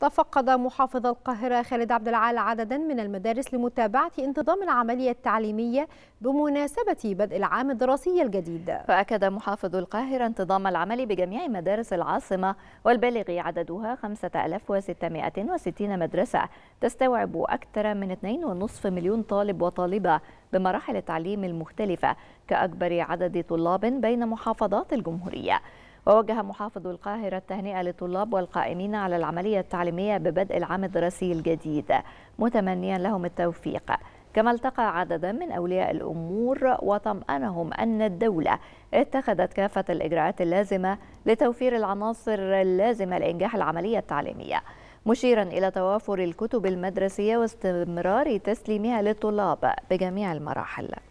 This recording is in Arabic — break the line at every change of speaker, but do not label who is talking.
تفقد محافظ القاهرة خالد عبد العال عددا من المدارس لمتابعة
انتظام العملية التعليمية بمناسبة بدء العام الدراسي الجديد فأكد محافظ القاهرة انتظام العمل بجميع مدارس العاصمة والبالغ عددها 5660 مدرسة تستوعب أكثر من 2.5 مليون طالب وطالبة بمراحل التعليم المختلفة كأكبر عدد طلاب بين محافظات الجمهورية ووجه محافظ القاهرة التهنئة للطلاب والقائمين على العملية التعليمية ببدء العام الدراسي الجديد متمنيا لهم التوفيق كما التقى عددا من أولياء الأمور وطمأنهم أن الدولة اتخذت كافة الإجراءات اللازمة لتوفير العناصر اللازمة لإنجاح العملية التعليمية مشيرا إلى توافر الكتب المدرسية واستمرار تسليمها للطلاب بجميع المراحل